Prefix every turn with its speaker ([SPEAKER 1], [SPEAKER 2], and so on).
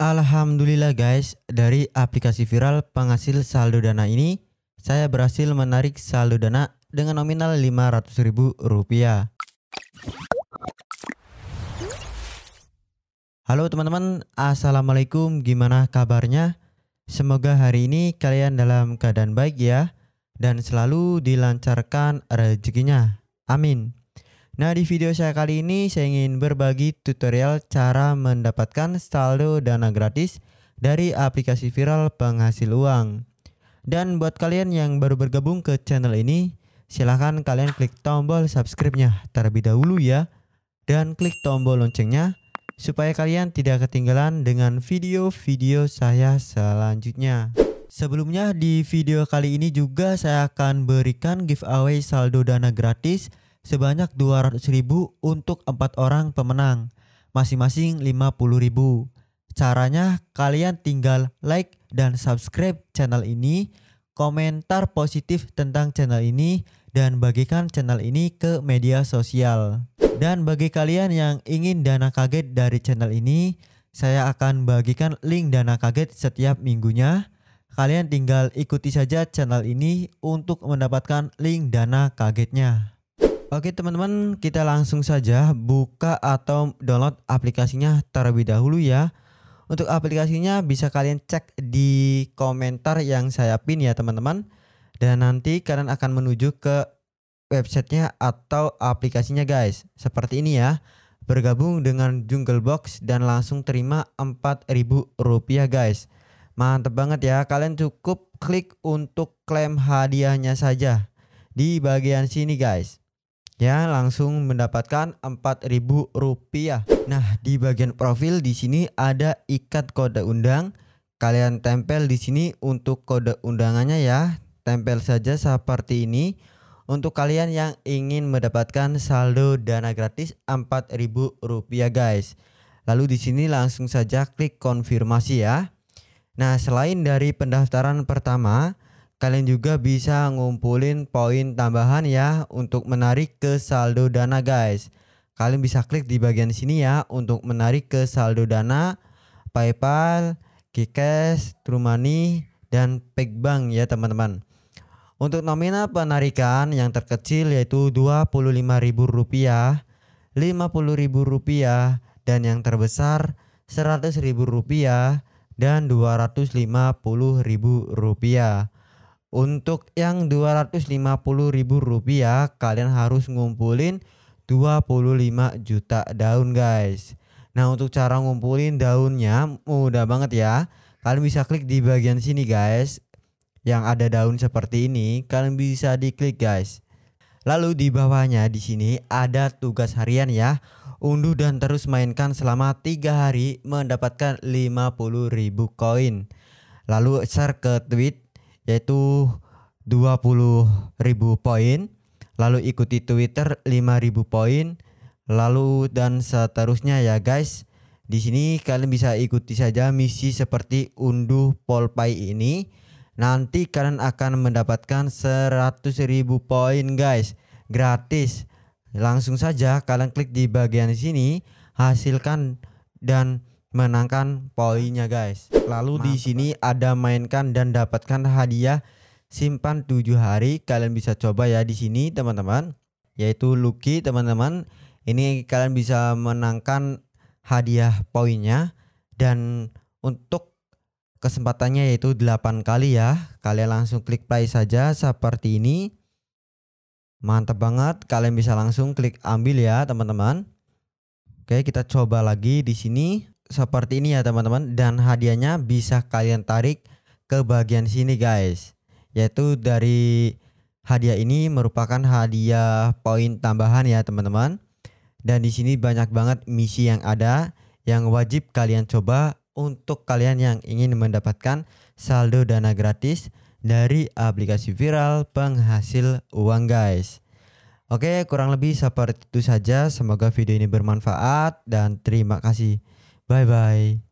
[SPEAKER 1] Alhamdulillah guys, dari aplikasi viral penghasil saldo dana ini, saya berhasil menarik saldo dana dengan nominal Rp500.000. Halo teman-teman, Assalamualaikum, gimana kabarnya? Semoga hari ini kalian dalam keadaan baik ya, dan selalu dilancarkan rezekinya. Amin. Nah di video saya kali ini saya ingin berbagi tutorial cara mendapatkan saldo dana gratis dari aplikasi viral penghasil uang. Dan buat kalian yang baru bergabung ke channel ini, silahkan kalian klik tombol subscribe-nya terlebih dahulu ya. Dan klik tombol loncengnya supaya kalian tidak ketinggalan dengan video-video saya selanjutnya. Sebelumnya di video kali ini juga saya akan berikan giveaway saldo dana gratis sebanyak 200 ribu untuk empat orang pemenang, masing-masing 50 ribu. Caranya kalian tinggal like dan subscribe channel ini, komentar positif tentang channel ini, dan bagikan channel ini ke media sosial. Dan bagi kalian yang ingin dana kaget dari channel ini, saya akan bagikan link dana kaget setiap minggunya. Kalian tinggal ikuti saja channel ini untuk mendapatkan link dana kagetnya. Oke teman-teman, kita langsung saja buka atau download aplikasinya terlebih dahulu ya. Untuk aplikasinya bisa kalian cek di komentar yang saya pin ya teman-teman. Dan nanti kalian akan menuju ke websitenya atau aplikasinya guys. Seperti ini ya. Bergabung dengan Jungle Box dan langsung terima Rp4.000 guys. Mantap banget ya. Kalian cukup klik untuk klaim hadiahnya saja di bagian sini guys ya langsung mendapatkan Rp4.000. Nah, di bagian profil di sini ada ikat kode undang. Kalian tempel di sini untuk kode undangannya ya. Tempel saja seperti ini. Untuk kalian yang ingin mendapatkan saldo dana gratis Rp4.000 guys. Lalu di sini langsung saja klik konfirmasi ya. Nah, selain dari pendaftaran pertama, Kalian juga bisa ngumpulin poin tambahan ya untuk menarik ke saldo dana guys. Kalian bisa klik di bagian sini ya untuk menarik ke saldo dana, PayPal, Kikes, Trumani, dan Pegbank ya teman-teman. Untuk nominal penarikan yang terkecil yaitu Rp25.000, Rp50.000, dan yang terbesar Rp100.000 dan Rp250.000. Untuk yang rp rupiah, kalian harus ngumpulin 25 juta daun guys. Nah untuk cara ngumpulin daunnya mudah banget ya. Kalian bisa klik di bagian sini guys. Yang ada daun seperti ini kalian bisa diklik guys. Lalu di bawahnya di sini ada tugas harian ya. Unduh dan terus mainkan selama 3 hari mendapatkan 50.000 koin. Lalu share ke tweet yaitu 20.000 poin, lalu ikuti Twitter 5.000 poin, lalu dan seterusnya ya guys. Di sini kalian bisa ikuti saja misi seperti unduh polpai ini. Nanti kalian akan mendapatkan 100.000 poin guys, gratis. Langsung saja kalian klik di bagian sini, hasilkan dan menangkan polinya guys. Lalu Mantap. di sini ada mainkan dan dapatkan hadiah simpan 7 hari. Kalian bisa coba ya di sini teman-teman, yaitu Lucky teman-teman. Ini kalian bisa menangkan hadiah poinnya dan untuk kesempatannya yaitu 8 kali ya. Kalian langsung klik play saja seperti ini. Mantap banget, kalian bisa langsung klik ambil ya, teman-teman. Oke, kita coba lagi di sini seperti ini ya teman-teman dan hadiahnya bisa kalian tarik ke bagian sini guys yaitu dari hadiah ini merupakan hadiah poin tambahan ya teman-teman dan di sini banyak banget misi yang ada yang wajib kalian coba untuk kalian yang ingin mendapatkan saldo dana gratis dari aplikasi viral penghasil uang guys Oke kurang lebih seperti itu saja semoga video ini bermanfaat dan terima kasih Bye bye.